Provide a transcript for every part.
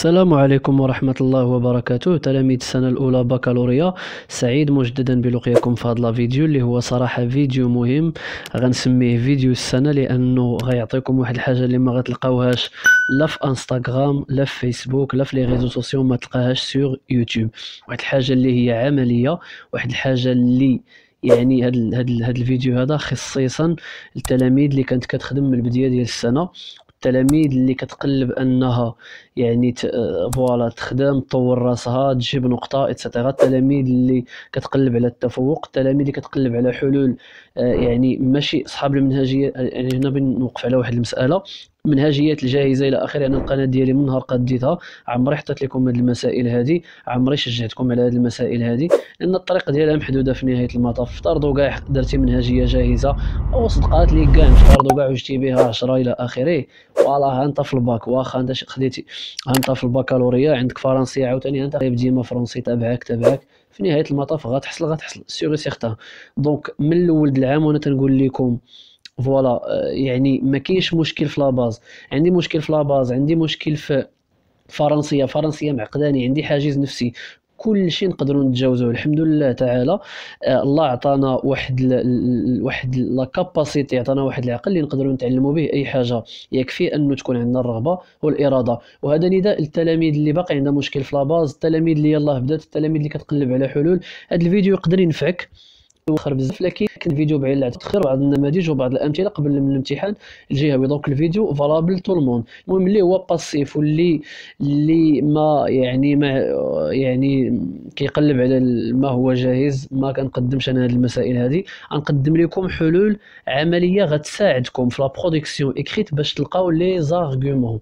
السلام عليكم ورحمة الله وبركاته تلاميذ السنة الأولى بكالوريا سعيد مجددا بلقياكم في هذا الفيديو اللي هو صراحة فيديو مهم غنسميه فيديو السنة لأنه غيعطيكم واحد الحاجة اللي ما غتلقاوهاش لا في انستغرام لا في فيسبوك لا في لي ريزو سوسيو ما تلقاهاش سور يوتيوب واحد الحاجة اللي هي عملية واحد الحاجة اللي يعني هاد هاد هاد الفيديو هذا خصيصا للتلاميذ اللي كانت كتخدم من البدايه ديال السنه التلاميذ اللي كتقلب انها يعني فوالا تخدم تطور راسها تجيب نقطه اتسيتيرا التلاميذ اللي كتقلب على التفوق التلاميذ اللي كتقلب على حلول آه، يعني ماشي اصحاب المنهجيه آه، يعني هنا بنوقف على واحد المساله منهجيات الجاهزه الى اخره انا يعني القناه ديالي من نهار قديتها عمري حطيت لكم هذه المسائل هذه عمري شجعتكم على هذه المسائل هذه لان الطريق ديالها محدوده في نهايه المطاف افترضوا كاع درتي منهجيه جاهزه او صدقات لي كاع افترضوا كاع وجدتي بها 10 الى اخره والله انت في الباك واخا انت خديتي انت في البكالوريا عندك فرنسي عاوتاني انت ديما فرنسي تابعك تابعك في نهايه المطاف غتحصل غتحصل سيغ سيغتا دونك من الاول العام وانا تنقول لكم فوالا آه، يعني ما كاينش مشكل في لاباز عندي مشكل في لاباز عندي مشكل في فرنسيه فرنسيه معقداني عندي حاجز نفسي كل شيء نقدروا نتجاوزوه الحمد لله تعالى آه، الله عطانا واحد ل... واحد لا كاباسيتي عطانا واحد العقل اللي نقدروا نتعلموا به اي حاجه يكفي انه تكون عندنا الرغبه والاراده وهذا نداء للتلاميذ اللي باقي عندها مشكل في لاباز التلاميذ اللي يلاه بدات التلاميذ اللي كتقلب على حلول هذا الفيديو يقدر ينفعك واخر بزاف لكن كان الفيديو بعين تاخر بعض النماذج وبعض الامثله قبل من الامتحان الجهوي دونك الفيديو فالابل تو الموند المهم اللي هو باسيف واللي اللي ما يعني ما يعني كيقلب على ما هو جاهز ما كنقدمش انا هذه المسائل هذه غنقدم لكم حلول عمليه غتساعدكم في لا برودكسيون اكريت باش تلقاو لي زارغومون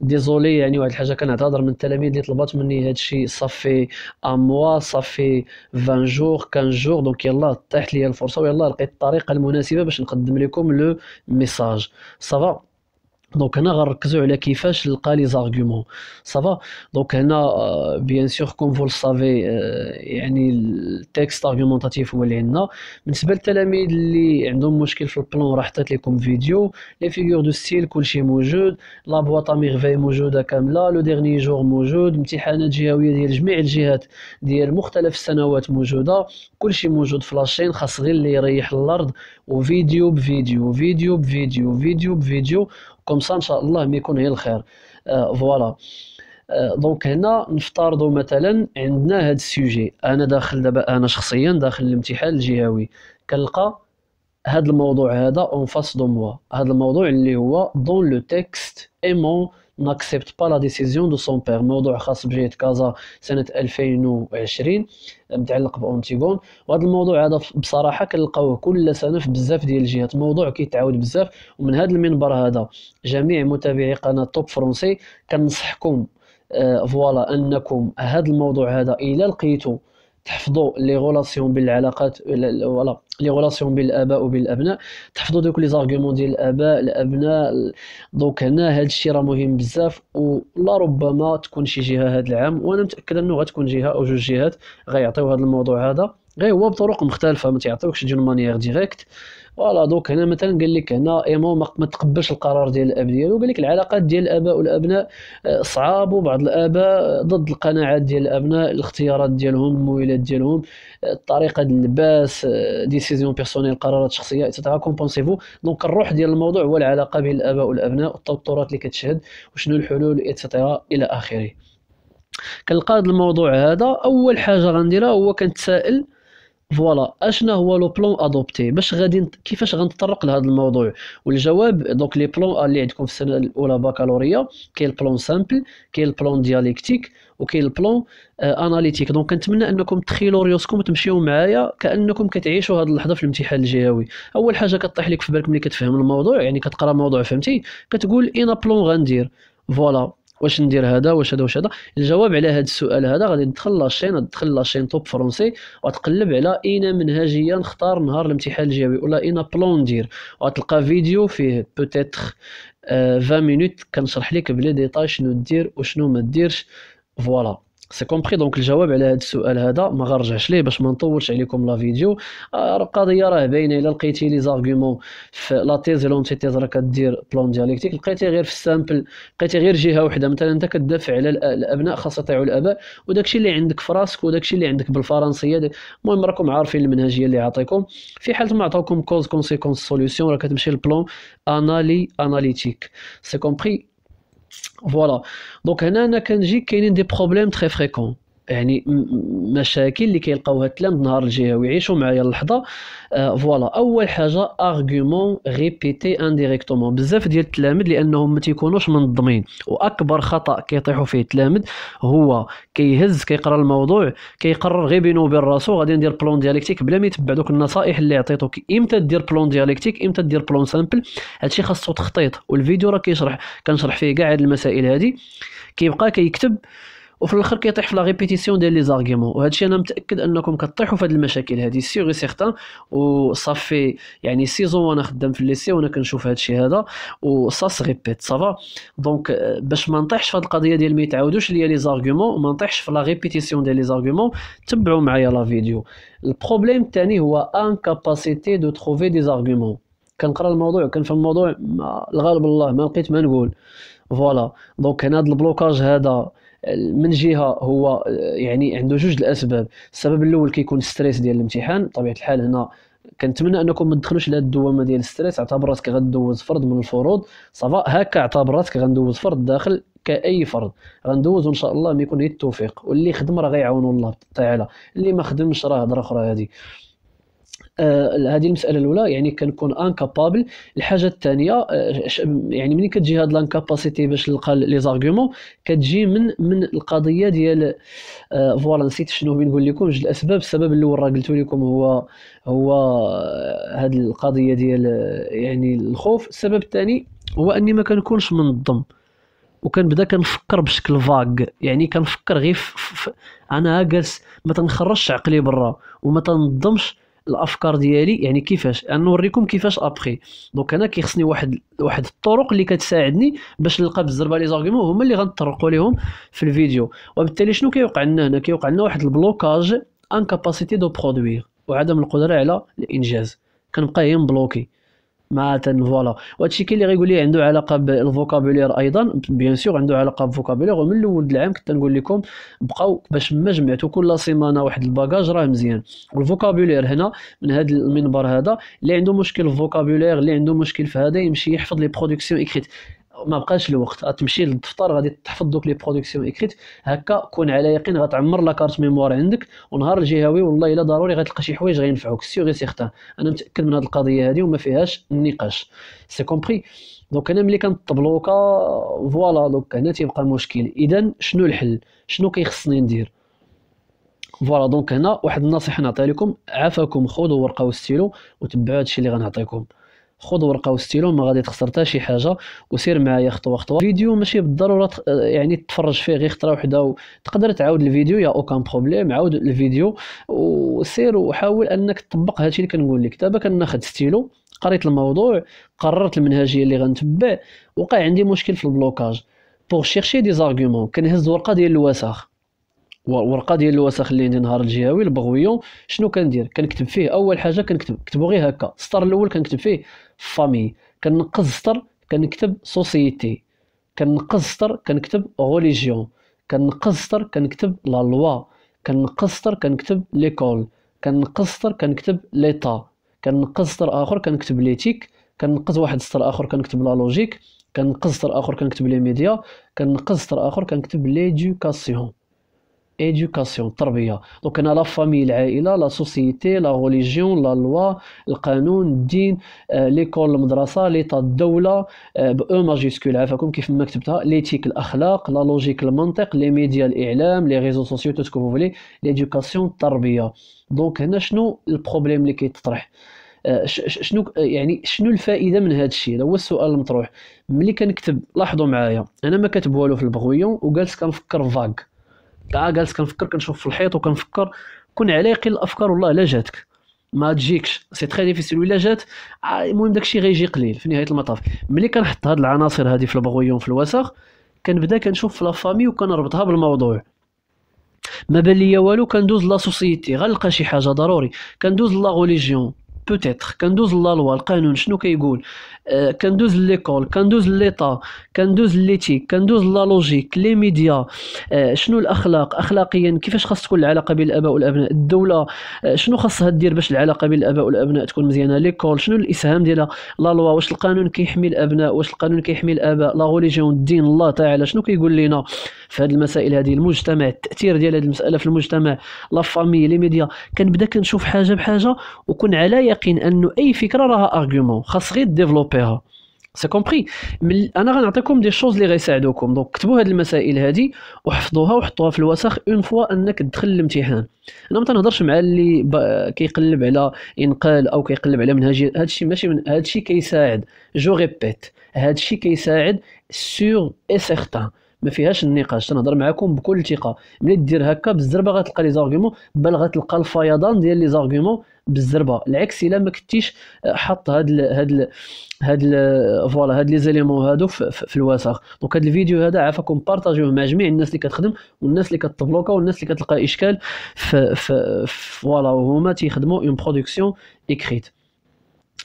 ديزولي يعني واحد الحاجه كنعتذر من التلاميذ اللي طلبات مني هذا الشيء صافي اموا صافي 20 جور 15 جور دونك يلاه طاحت لي الفرصه ويلا لقيت الطريقه المناسبه باش نقدم لكم لو ميساج صافا دونك هنا غنركزو على كيفاش نلقى لي زارغومون صافا دونك هنا بيان سور كوم فو سافي يعني التكست ارغومونتاتيف هو اللي عندنا بالنسبه للتلاميذ اللي عندهم مشكل في البلون راه حطيت لكم فيديو لي فيغور دو ستيل كلشي موجود لا بواط ميغفي موجوده كامله لو ديرني جور موجود امتحانات جهويه ديال جميع الجهات ديال مختلف السنوات موجوده كلشي موجود في لاشين خاص غير اللي يريح الارض وفيديو بفيديو فيديو بفيديو فيديو بفيديو كوم سا ان شاء الله ما يكون غير الخير آه، فوالا آه، دونك هنا نفترضوا مثلا عندنا هذا السوجي انا داخل دابا انا شخصيا داخل الامتحان الجهوي كنلقى هذا الموضوع هذا اون فاس دو موا هذا الموضوع اللي هو دون لو تيكست ايمون ناكسبت با لا ديسيزيون دو سون بير موضوع خاص بجهه كازا سنه 2020 متعلق بأونتيغون وهذا الموضوع هذا بصراحه كنلقاوه كل سنه في بزاف ديال الجهات موضوع كيتعاود بزاف ومن هذا المنبر هذا جميع متابعي قناه توب فرونسي كنصحكم فوالا انكم هذا الموضوع هذا الا لقيتو تحفظوا لي غولاسيون بين العلاقات فوالا لي غولاسيون بين الاباء وبين الابناء تحفظوا دوك لي زارغومون ديال الاباء الابناء دوك هنا هذا الشيء راه مهم بزاف ولا ربما تكون شي جهه هذا العام وانا متاكد انه غتكون جهه او جوج جهات غيعطيو هذا الموضوع هذا غير هو بطرق مختلفه ما تيعطيوكش ديال مانيير ديريكت فوالا دوك هنا مثلا قال لك هنا ايمو ما تقبلش القرار ديال الاب ديالو قال لك العلاقات ديال الاباء والابناء آه، صعاب وبعض الاباء ضد القناعات ديال الابناء الاختيارات ديالهم الميولات ديالهم الطريقه آه، ديال اللباس ديسيزيون آه، بيرسونيل قرارات شخصيه ايتترا كومبونسيفو دونك الروح ديال الموضوع هو العلاقه بين الاباء والابناء والتوترات اللي كتشهد وشنو الحلول ايتترا الى اخره كنلقى هذا الموضوع هذا اول حاجه غنديرها هو كنتسائل فوالا اشنا هو لو بلون ادوبتي باش غادي كيفاش غنتطرق لهذا الموضوع والجواب دونك لي بلون اللي عندكم في السنه الاولى باكالوريا كاين البلون سامبل كاين البلون ديالكتيك وكاين البلون آه اناليتيك دونك كنتمنى انكم تخيلوا ريوسكم وتمشيو معايا كانكم كتعيشوا هذه اللحظه في الامتحان الجهوي اول حاجه كطيح لك في بالك ملي كتفهم الموضوع يعني كتقرا موضوع فهمتي كتقول اين بلون غندير فوالا واش ندير هذا واش هذا واش هذا الجواب على هذا السؤال هذا غادي ندخل لاشين ندخل لاشين توب فرونسي وتقلب على اين منهجيه نختار نهار الامتحان الجوي ولا اين بلون ندير وتلقى فيديو فيه بوتيتر 20 مينوت كنشرح لك بلي ديطاي شنو دير وشنو ما ديرش فوالا سي كومبري دونك الجواب على هذا السؤال هذا ما غنرجعش ليه باش ما نطولش عليكم لا فيديو آه، القضيه راه باينه الا لقيتي لي زارغومون في لا تيز لو انت تيز راه كدير بلون ديالكتيك لقيتي غير في السامبل لقيتي غير جهه وحده مثلا انت كدافع على الابناء خاصه يطيعوا الاباء وداكشي اللي عندك في راسك وداكشي اللي عندك بالفرنسيه المهم راكم عارفين المنهجيه اللي عطيكم في حال ما عطاوكم كوز كونسيكونس سوليوشن راه كتمشي للبلون انالي اناليتيك سي كومبري Voilà. Donc, un est a des problèmes très fréquents. يعني مشاكل اللي كيلقاوها التلامذ نهار الجهه ويعيشوا معايا اللحظه آه فوالا اول حاجه ارغومون ريبيتي انديريكتومون بزاف ديال التلامد لانهم ما تيكونوش منظمين واكبر خطا كيطيحوا فيه التلامد هو كيهز كيقرا الموضوع كيقرر غير بينه وبين راسو غادي ندير بلون ديالكتيك بلا ما يتبع دوك النصائح اللي عطيتو امتى دير بلون ديالكتيك امتى دير بلون سامبل هادشي خاصو تخطيط والفيديو راه كيشرح كنشرح فيه كاع هاد المسائل هادي كيبقى كيكتب كي وفي الاخر كيطيح في لا ريبيتيسيون ديال لي زارغيمون وهذا الشيء انا متاكد انكم كطيحوا في هذه المشاكل هذه سيغ سيغتان وصافي يعني سيزون وانا خدام في الليسي وانا كنشوف هذا الشيء هذا وسا سريبيت صافا دونك باش ما نطيحش في هذه القضيه ديال ما يتعاودوش ليا لي زارغيمون وما نطيحش في لا ريبيتيسيون ديال لي زارغيمون تبعوا معايا لا فيديو البروبليم الثاني هو انكاباسيتي دو تروفي دي زارغيمون كنقرا الموضوع كنفهم الموضوع الغالب الله ما لقيت ما نقول فوالا دونك هنا هذا البلوكاج هذا من جهه هو يعني عنده جوج الاسباب السبب الاول كيكون ستريس ديال الامتحان بطبيعه الحال هنا كنتمنى انكم ما تدخلوش لهاد الدوامه ديال الستريس اعتبر راسك غندوز فرض من الفروض صافا هكا اعتبر راسك غندوز فرض داخل كاي فرض غندوز ان شاء الله ما يكون غير التوفيق واللي خدم راه غيعاونو الله تعالى اللي ما خدمش راه هضره اخرى هذه آه، هذه المساله الاولى يعني كنكون انكابابل الحاجه الثانيه آه يعني ملي كتجي هاد لانكاباسيتي باش نلقى لي زارغومون كتجي من من القضيه ديال آه فوالا نسيت شنو بغيت نقول لكم جوج الاسباب السبب الاول راه قلت لكم هو هو آه، هاد القضيه ديال آه، يعني الخوف السبب الثاني هو اني ما كنكونش منظم وكنبدا كنفكر بشكل فاغ يعني كنفكر غير انا جالس ما تنخرجش عقلي برا وما تنظمش الافكار ديالي يعني كيفاش نوريكم كيفاش ابخي دونك انا كيخصني واحد واحد الطرق اللي كتساعدني باش نلقى بالزربه لي زارغيمون هما اللي غنطرقوا ليهم في الفيديو وبالتالي شنو كيوقع لنا هنا كيوقع لنا واحد البلوكاج انكاباسيتي دو برودوير وعدم القدره على الانجاز كنبقى هي مبلوكي مع فوالا وهادشي كاين اللي غيقول لي عنده علاقه بالفوكابولير ايضا بيان سور عنده علاقه بالفوكابولير ومن الاول العام كنت نقول لكم بقاو باش ما جمعتو كل سيمانه واحد الباجاج راه مزيان والفوكابولير هنا من هذا المنبر هذا اللي عنده مشكل فوكابولير اللي عنده مشكل في هذا يمشي يحفظ لي برودكسيون اكريت ما بقاش الوقت غتمشي للدفتر غادي تحفظ دوك لي برودكسيون اكريت هكا كون على يقين غتعمر لا كارت ميموار عندك ونهار الجهوي والله الا ضروري غتلقى شي حوايج غينفعوك سيغ سيغتان انا متاكد من هذه القضيه هذه وما فيهاش النقاش سي كومبري دونك انا ملي بلوكا فوالا دونك هنا تيبقى مشكل اذا شنو الحل شنو كيخصني ندير فوالا دونك هنا واحد النصيحه نعطيها لكم عافاكم خذوا ورقه وستيلو وتبعوا هادشي اللي غنعطيكم خذ ورقه وستيلو ما غادي تخسر حتى شي حاجه وسير معايا خطوه خطوه فيديو ماشي بالضروره يعني تفرج فيه غير خطره وحده وتقدر تعاود الفيديو يا اوكان بروبليم عاود الفيديو وسير وحاول انك تطبق هادشي اللي كنقول لك دابا كناخذ ستيلو قريت الموضوع قررت المنهجيه اللي غنتبع وقع عندي مشكل في البلوكاج بور شيرشي دي زارغومون كنهز ورقه ديال الوساخ ورقه ديال الوسخ اللي عندي نهار الجهوي البغويون شنو كندير كنكتب فيه اول حاجه كنكتب كتبو غير هكا السطر الاول كنكتب فيه فامي كنقز السطر كنكتب سوسيتي كنقز السطر كنكتب غوليجيون كنقز السطر كنكتب لا لوا كنقز السطر كنكتب ليكول كنقز السطر كنكتب ليطا كنقز سطر اخر كنكتب ليتيك كنقز واحد السطر اخر كنكتب لا لوجيك كنقز سطر اخر كنكتب لي ميديا كنقز سطر اخر كنكتب ليدوكاسيون ايدوكاسيون التربيه دونك انا لا فامي العائله لا سوسيتي لا غوليجيون لا لوا القانون الدين ليكول المدرسه ليطا الدوله ب بأو ماجيسكول عافاكم كيف ما كتبتها ليتيك الاخلاق لا لوجيك المنطق لي ميديا الاعلام لي ريزو سوسيو تو سكو فولي ليدوكاسيون التربيه دونك هنا شنو البروبليم اللي كيتطرح شنو يعني شنو الفائده من هذا الشيء هذا هو السؤال المطروح ملي كنكتب لاحظوا معايا انا ما كتب والو في البغويون وجالس كنفكر فاك كاع جالس كنفكر كنشوف في الحيط وكنفكر كن علاقي الافكار والله لا جاتك ما تجيكش سي تري ديفيسيل ولا جات المهم داكشي غيجي قليل في نهايه المطاف ملي كنحط هاد العناصر هادي في البغويون في الوسخ كنبدا كنشوف في لافامي وكنربطها بالموضوع ما بان ليا والو كندوز لا سوسيتي غنلقى شي حاجه ضروري كندوز لا غوليجيون بوتيتر كندوز لا لوا القانون شنو كيقول كي كندوز ليكول كندوز ليطا كندوز ليتيك كندوز لا لوجيك لي ميديا شنو الاخلاق اخلاقيا كيفاش خاص تكون العلاقه بين الاباء والابناء الدوله آه، شنو خاصها دير باش العلاقه بين الاباء والابناء تكون مزيانه ليكول شنو الاسهام ديالها لا لوا واش القانون كيحمي الابناء واش القانون كيحمي الاباء لا ريليجيون الدين الله تعالى شنو كيقول لنا في هذه المسائل هذه المجتمع التاثير ديال هذه المساله في المجتمع لا فامي لي ميديا كنبدا كنشوف حاجه بحاجه وكون على يقين انه اي فكره راها ارغيومون خاص غير ديفلوبي ديفلوبيها سي كومبري انا غنعطيكم دي شوز اللي غيساعدوكم دونك كتبوا هاد المسائل هادي وحفظوها وحطوها في الوسخ اون فوا انك تدخل الامتحان انا ما تنهضرش مع اللي كيقلب على انقال او كيقلب على منهجيه هادشي ماشي من هادشي كيساعد جو ريبيت هادشي كيساعد سور اي سيغتان ما فيهاش النقاش تنهضر معكم بكل ثقه ملي دير هكا بالزربه غتلقى لي زارغومون بل غتلقى الفيضان ديال لي زارغومون بالزربه العكس الا ما كنتيش حط هاد الـ هاد الـ هاد فوالا هاد لي زيليمون هادو في, في الوسخ دونك هاد الفيديو هذا عافاكم بارطاجيوه مع جميع الناس اللي كتخدم والناس اللي كتبلوكا والناس اللي كتلقى اشكال في فوالا وهما تيخدموا اون برودكسيون اكريت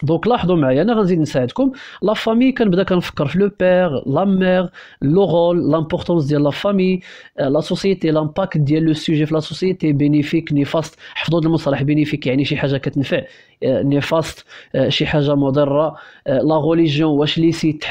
دونك لاحظوا معايا انا غنزيد نساعدكم لا فامي كنبدا كنفكر في لو بير لا مير لو رول لامبورطونس ديال لا فامي لا سوسيتي لامباكت ديال لو سوجي في لا سوسيتي بينيفيك نيفاست حفظوا المصطلح بينيفيك يعني شي حاجه كتنفع آه، نيفاست آه، شي حاجه مضره آه، لا غوليجيون واش ليسيت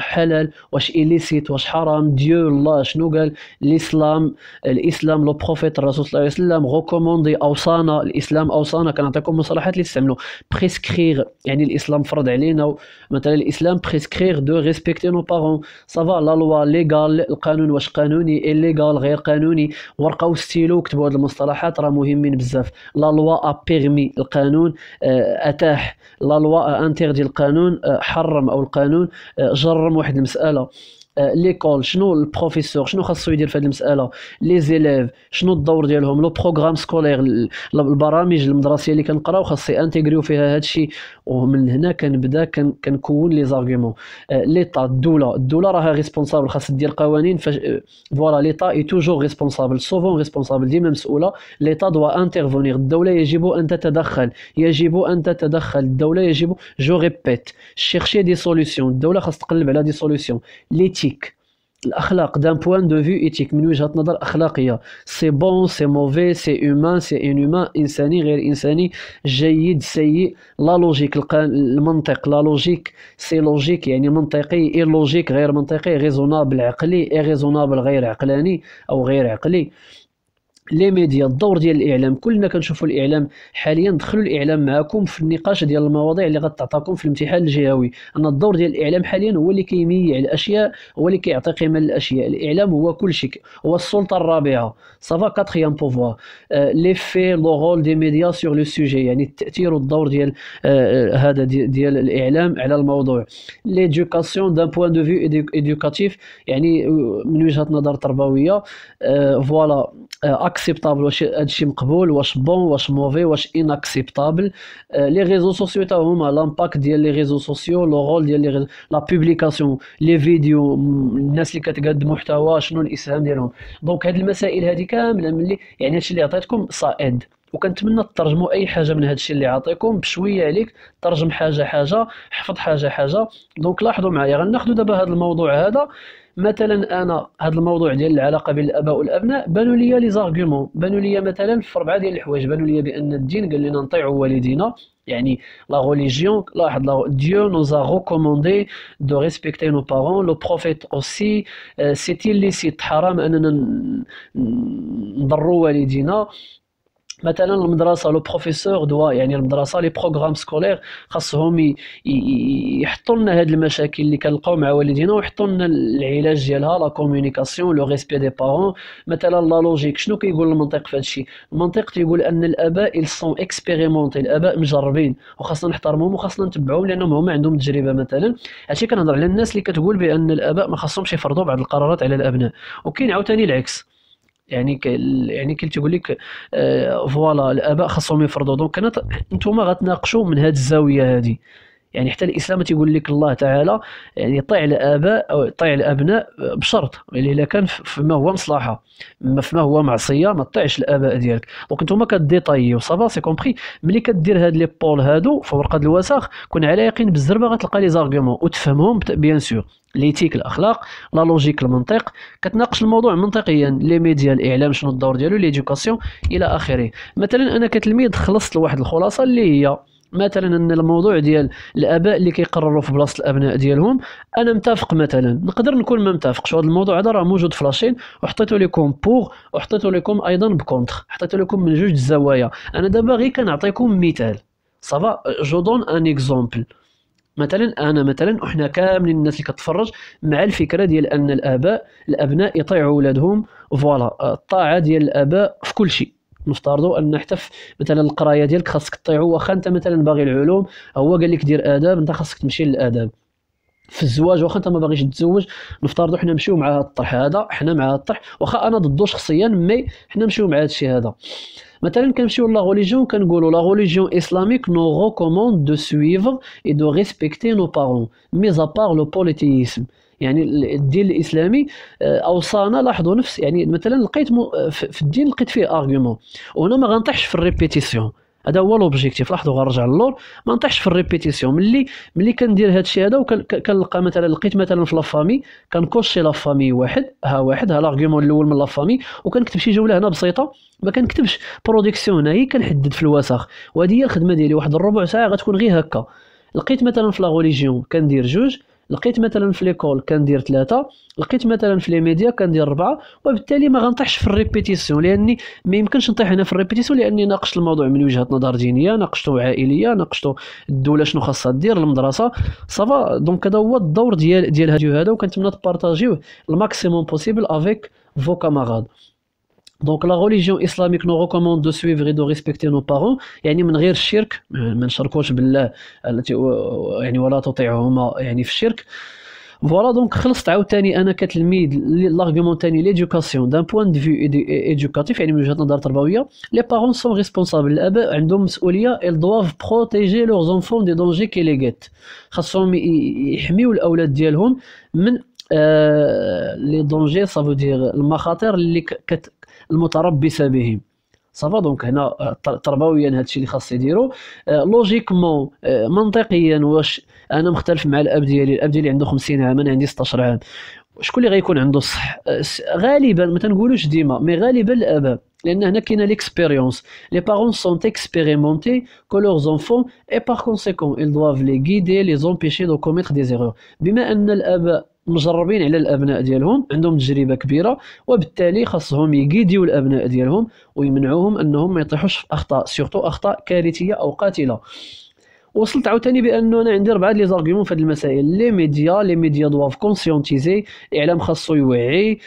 حلال واش إليسيت واش حرام ديو الله شنو قال الاسلام الاسلام لو بروفيت الرسول صلى الله عليه وسلم غوكوموندي اوصانا الاسلام اوصانا كنعطيكم مصطلحات اللي استعملوا بريسكريغ يعني الاسلام فرض علينا مثلا الاسلام بريسكريغ دو ريسبكتي نو بارون سافا لا لوا ليغال القانون واش قانوني الليغال غير قانوني ورقه وستيلو كتبوا هاد المصطلحات راه مهمين بزاف لا لوا ا بيرمي القانون آه، اتاح لا لوا انتيردي القانون آه، حرم او القانون آه، جرم واحد المساله ليكول آه، شنو البروفيسور شنو خاصو يدير في هذه المساله لي زيليف شنو الدور ديالهم لو بروغرام سكولير البرامج المدرسيه اللي كنقراو خاصي انتيغريو فيها هذا الشيء ومن هنا كنبدا كنكون لي زارغومون ليطا آه، الدوله الدوله راها ريسبونسابل خاص دير قوانين فوالا ليطا اي توجور ريسبونسابل سوفون ريسبونسابل ديما مسؤوله ليطا دوا انترفونير الدوله يجب ان تتدخل يجب ان تتدخل الدوله يجب جو ريبيت شيرشي دي سوليسيون الدوله خاص تقلب على دي سوليسيون لي ايتيك الاخلاق دان بوان دو فيو ايتيك من وجهه نظر اخلاقيه سي بون سي موفي سي اومان سي ان انساني غير انساني جيد سيء لا لوجيك المنطق لا لوجيك سي لوجيك يعني منطقي اي لوجيك غير منطقي ريزونابل عقلي اي ريزونابل غير عقلاني او غير عقلي لي ميديا الدور ديال الاعلام كلنا كنشوفوا الاعلام حاليا دخلوا الاعلام معكم في النقاش ديال المواضيع اللي غتعطاكم في الامتحان الجهوي ان الدور ديال الاعلام حاليا هو اللي كيميع الاشياء هو اللي كيعطي قيمه للاشياء الاعلام هو كل شيء هو السلطه الرابعه سافا كاتريام بوفوار لي في لو رول دي ميديا سور لو سوجي يعني التاثير والدور ديال آه، آه، هذا ديال, الاعلام على الموضوع ليدوكاسيون دان بوين دو فيو ادوكاتيف يعني من وجهه نظر تربويه فوالا آه، اكسبتابل واش هادشي مقبول واش بون واش موفي واش ان اكسبتابل آه، لي ريزو سوسيو تا هما لامباك ديال لي ريزو سوسيو لو رول ديال لي لا بوبليكاسيون لي فيديو الناس اللي كتقاد محتوى شنو الاسهام ديالهم دونك هاد المسائل هادي كامله ملي يعني هادشي اللي عطيتكم صائد وكنتمنى تترجموا اي حاجه من هادشي اللي عاطيكم بشويه عليك ترجم حاجه حاجه حفظ حاجه حاجه دونك لاحظوا معايا غناخذوا دابا هاد الموضوع هذا مثلا انا هذا الموضوع ديال العلاقه بين الاباء والابناء بانوا لي لي زارغومون بانوا لي مثلا في اربعه ديال الحوايج بانوا لي بان الدين قال لنا نطيعوا والدينا يعني لا غوليجيون لاحظ لا ديو نوزا ا ريكوموندي دو ريسبكتي نو بارون لو بروفيت اوسي سيتي لي سيت حرام اننا نضروا والدينا مثلا المدرسه لو بروفيسور دوا يعني المدرسه لي بروغرام سكولير خاصهم يحطوا لنا هاد المشاكل اللي كنلقاو مع والدينا ويحطوا لنا العلاج ديالها لا كومونيكاسيون لو ريسبي دي بارون مثلا لا لوجيك شنو كيقول المنطق في هادشي المنطق تيقول ان الاباء ils سون اكسبيريمونتي الاباء مجربين وخاصنا نحترمهم وخاصنا نتبعوهم لانهم هما عندهم تجربه مثلا هادشي كنهضر على الناس اللي كتقول بان الاباء ما خاصهمش يفرضوا بعض القرارات على الابناء وكاين عاوتاني العكس يعني يعني كي تقول لك آه، فوالا الاباء خاصهم يفرضوا دونك انتم غتناقشوا من هذه الزاويه هذه يعني حتى الاسلام تيقول لك الله تعالى يعني طيع الاباء او طيع الابناء بشرط يعني الا كان فيما هو مصلحه ما فيما هو معصيه ما تطيعش الاباء ديالك دونك نتوما كديطاييو صافا سي كومبري ملي كدير هاد لي بول هادو في ورقه الوساخ كون على يقين بالزربه غتلقى لي زارغيومون وتفهمهم بيان سور ليتيك الاخلاق لا لوجيك المنطق كتناقش الموضوع منطقيا لي ميديا الاعلام شنو الدور ديالو ليدوكاسيون الى اخره مثلا انا كتلميذ خلصت لواحد الخلاصه اللي هي مثلا ان الموضوع ديال الاباء اللي كيقرروا في بلاصه الابناء ديالهم انا متفق مثلا نقدر نكون ما متفقش هذا الموضوع هذا راه موجود في لاشين وحطيته لكم بوغ وحطيته لكم ايضا بكونتر حطيته لكم من جوج الزوايا انا دابا غير كنعطيكم مثال صافا جو دون ان اكزومبل مثلا انا مثلا وحنا كاملين الناس اللي كتفرج مع الفكره ديال ان الاباء الابناء يطيعوا ولادهم فوالا الطاعه ديال الاباء في كل شيء نفترضوا ان حتى مثلا القرايه ديالك خاصك تطيعو واخا انت مثلا باغي العلوم هو قال لك دير اداب انت خاصك تمشي للاداب في الزواج واخا انت ما باغيش تتزوج نفترضوا حنا نمشيو مع هذا الطرح هذا حنا مع هذا الطرح واخا انا ضده شخصيا مي حنا نمشيو مع هذا الشيء هذا مثلا كنمشيو لا غوليجيون كنقولوا لا غوليجيون اسلاميك نو ريكوموند دو سويفر اي دو ريسبكتي نو بارون ميزا بار لو بوليتيزم يعني الدين الاسلامي آه، اوصانا لاحظوا نفس يعني مثلا لقيت في الدين لقيت فيه ارغيومون وهنا ما غنطيحش في الريبيتيسيون هذا هو لوبجيكتيف لاحظوا غنرجع للور ما نطيحش في الريبيتيسيون ملي ملي كندير هذا الشيء هذا وكنلقى مثلا لقيت مثلا في لافامي كنكوشي لافامي واحد ها واحد ها لارغيومون الاول من لافامي وكنكتب شي جمله هنا بسيطه ما كنكتبش برودكسيون هنا هي كنحدد في الوسخ وهذه هي الخدمه ديالي واحد الربع ساعه غتكون غير هكا لقيت مثلا في لا كندير جوج لقيت مثلا في ليكول كندير ثلاثه لقيت مثلا في لي ميديا كندير اربعه وبالتالي ما غنطيحش في الريبيتيسيون لاني ما يمكنش نطيح هنا في الريبيتيسيون لاني ناقشت الموضوع من وجهه نظر دينيه ناقشته عائليه ناقشته الدوله شنو خاصها دير المدرسه صافا دونك هذا هو الدور ديال ديال هذا وكنتمنى تبارطاجيوه الماكسيموم بوسيبل افيك فو كاماراد دونك لا ريليجيون اسلاميك نو ريكوموند دو سويفغ دو ريسبكتي نو بارون يعني من غير الشرك ما نشركوش بالله التي يعني ولا تطيعهما يعني في الشرك فوالا دونك خلصت عاوتاني انا كتلميذ لارغيومون تاني ليدوكاسيون دان بوان دو فيو ايدوكاتيف يعني من وجهه نظر تربويه لي بارون سون ريسبونسابل الاباء عندهم مسؤوليه ايل دواف بروتيجي لور زونفون دي دونجي كي لي غيت خاصهم يحميو الاولاد ديالهم من لي دونجي سافو دير المخاطر اللي كت المتربصه بهم صافا دونك هنا آه، تربويا هذا الشيء اللي خاص يديرو آه، لوجيكمون آه، منطقيا واش انا مختلف مع الاب ديالي الاب ديالي عنده 50 عام انا عندي 16 عام شكون اللي غيكون عنده الصح غالبا ما تنقولوش ديما مي غالبا الاباء لان هنا كاينه ليكسبيريونس لي بارون سون تيكسبيريمونتي كو لور زونفون اي باغ كونسيكون ايل دواف لي غيدي لي زومبيشي دو كوميتر دي زيرور بما ان الاباء مجربين على الابناء ديالهم عندهم تجربه كبيره وبالتالي خاصهم يقيديو الابناء ديالهم ويمنعوهم انهم ما يطيحوش في اخطاء سورتو اخطاء كارثيه او قاتله وصلت عاوتاني بانه انا عندي اربعه لي زارغيومون في هذه المسائل لي ميديا لي ميديا دواف كونسيونتيزي الاعلام خاصو يوعي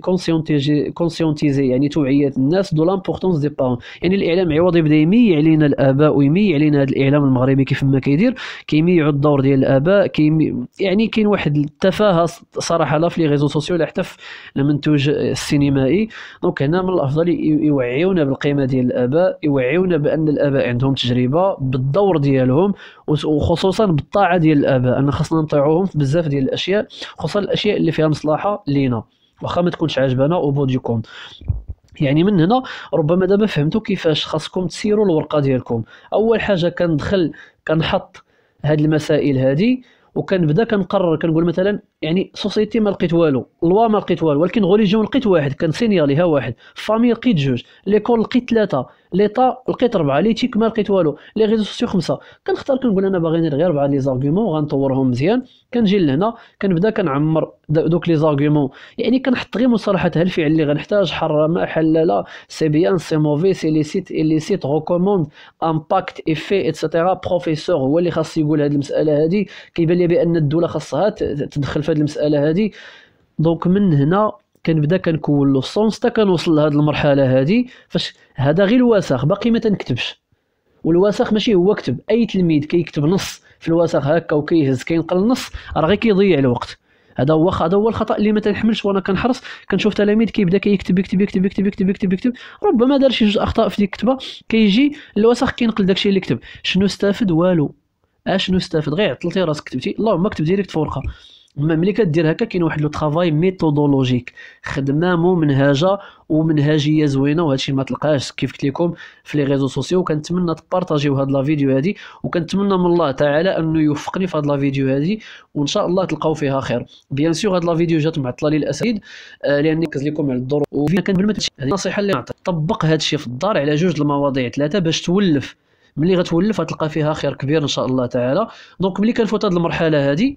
كونسيونتيزي كونسيونتيزي يعني توعيه الناس دو لامبورطونس دي بارون يعني الاعلام عوض يبدا يميع علينا الاباء ويميع علينا هذا الاعلام المغربي كيف ما كيدير كيميعوا الدور ديال الاباء كيمي... يعني كاين واحد التفاهه صراحه لا في لي ريزو سوسيو لا حتى في المنتوج السينمائي دونك هنا من الافضل يوعيونا بالقيمه ديال الاباء يوعيونا بان الاباء عندهم تجربه بالدور ديال ديالهم وخصوصا بالطاعه ديال الاباء ان خصنا نطيعوهم في بزاف ديال الاشياء خصوصا الاشياء اللي فيها مصلحه لينا واخا ما تكونش عاجبانا او بو يعني من هنا ربما دابا فهمتوا كيفاش خاصكم تسيروا الورقه ديالكم اول حاجه كندخل كنحط هاد المسائل هذه وكنبدا كنقرر كنقول مثلا يعني سوسيتي ما لقيت والو لوا ما لقيت والو ولكن غوليجيون لقيت واحد ها واحد فامي لقيت جوج ليكول لقيت ثلاثه ليطا لقيت ربعه لي تيك ما لقيت والو لي ريزو سوسيو خمسه كنختار كنقول انا باغي ندير غير ربعه لي زارغومون وغنطورهم مزيان كنجي لهنا كنبدا كنعمر دوك لي زارغومون يعني كنحط غير مصطلحات ها الفعل اللي غنحتاج حر ما حلاله سي بيان سي موفي سي لي سيت لي سيت ريكوموند امباكت افي اتسيتيرا بروفيسور هو اللي خاص يقول هذه المساله هذه كيبان لي بان الدوله خاصها تدخل في هذه المساله هذه دونك من هنا كنبدا كنكون له الصونس حتى كنوصل لهاد المرحله هادي فاش هذا غير الوسخ باقي ما تنكتبش والوسخ ماشي هو كتب اي تلميذ كيكتب كي نص في الوسخ هكا وكيهز كينقل النص راه غير كيضيع الوقت هذا هو هذا هو الخطا اللي ما تنحملش وانا كنحرص كنشوف تلاميذ كيبدا كيكتب يكتب يكتب يكتب يكتب يكتب يكتب ربما دار شي جوج اخطاء في ديك الكتابه كيجي الوسخ كينقل داكشي اللي كتب شنو استفد والو اشنو استفد غير عطلتي راسك كتبتي اللهم كتب ديريكت في ورقه اما ملي كدير هكا كاين واحد لو طرافاي ميثودولوجيك خدمه ممنهجه ومنهجيه زوينه وهادشي ما تلقاش كيف قلت لكم في لي ريزو سوسيو وكنتمنى تبارطاجيو هاد لا فيديو هادي وكنتمنى من الله تعالى انه يوفقني في هاد لا فيديو هادي وان شاء الله تلقاو فيها خير بيان سور هاد لا فيديو جات معطله للاسف آه لاني كنركز لكم على الظروف وفيها كنبل ما النصيحه اللي نعطي طبق هادشي في الدار على جوج المواضيع ثلاثه باش تولف ملي غتولف غتلقى فيها خير كبير ان شاء الله تعالى دونك ملي كنفوت هاد المرحله هادي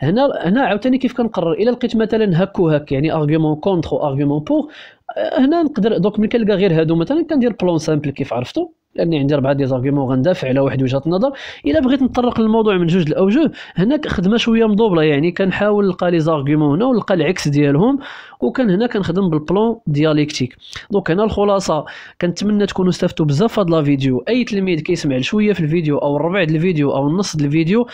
هنا هنا عاوتاني كيف كنقرر الا لقيت مثلا هاك وهاك يعني ارغيومون كونتر ارغيومون بور هنا نقدر دونك ملي كنلقى غير هادو مثلا كندير بلون سامبل كيف عرفتو لاني عندي اربعه دي زارغيومون غندافع على واحد وجهه النظر الا بغيت نطرق للموضوع من جوج الاوجه هناك خدمه شويه مضوبله يعني كنحاول نلقى لي زارغيومون هنا ونلقى العكس ديالهم وكان هنا كنخدم بالبلون دياليكتيك دونك هنا الخلاصه كنتمنى تكونوا استفدتوا بزاف هاد لا فيديو اي تلميذ كيسمع لشويه في الفيديو او الربع ديال الفيديو او النص ديال الفيديو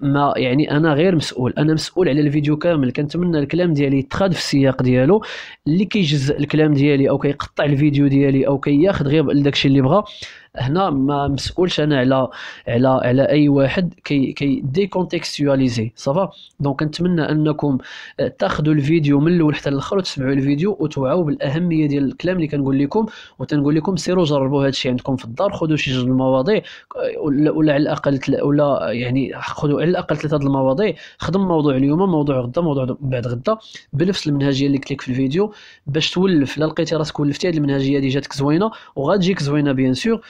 ما يعني انا غير مسؤول انا مسؤول على الفيديو كامل كنتمنى الكلام ديالي يتخاد في السياق ديالو اللي كيجزء الكلام ديالي او كيقطع الفيديو ديالي او كياخذ غير داكشي اللي بغا هنا ما مسؤولش انا على على على اي واحد كي كي ديكونتكستواليزي صافا دونك نتمنى انكم تاخذوا الفيديو من الاول حتى الاخر وتسمعوا الفيديو وتوعوا بالاهميه ديال الكلام اللي كنقول لكم وتنقول لكم سيروا جربوا هذا الشيء عندكم في الدار خذوا شي جوج المواضيع ولا, ولا على الاقل ولا يعني خذوا على الاقل ثلاثه المواضيع خدم موضوع اليوم موضوع غدا موضوع بعد غدا بنفس المنهجيه اللي قلت لك في الفيديو باش تولف لا لقيتي راسك ولفتي هذه المنهجيه اللي جاتك زوينه وغاتجيك زوينه بيان سور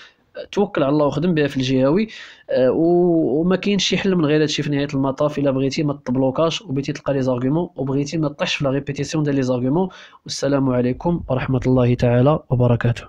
توكل على الله وخدم بها في الجهوي آه، وما كاينش شي حل من غير هادشي في نهايه المطاف الا بغيتي ما تبلوكاش وبغيتي تلقى لي زارغومون وبغيتي ما طيحش في لا ريبيتيسيون ديال لي زارغومون والسلام عليكم ورحمه الله تعالى وبركاته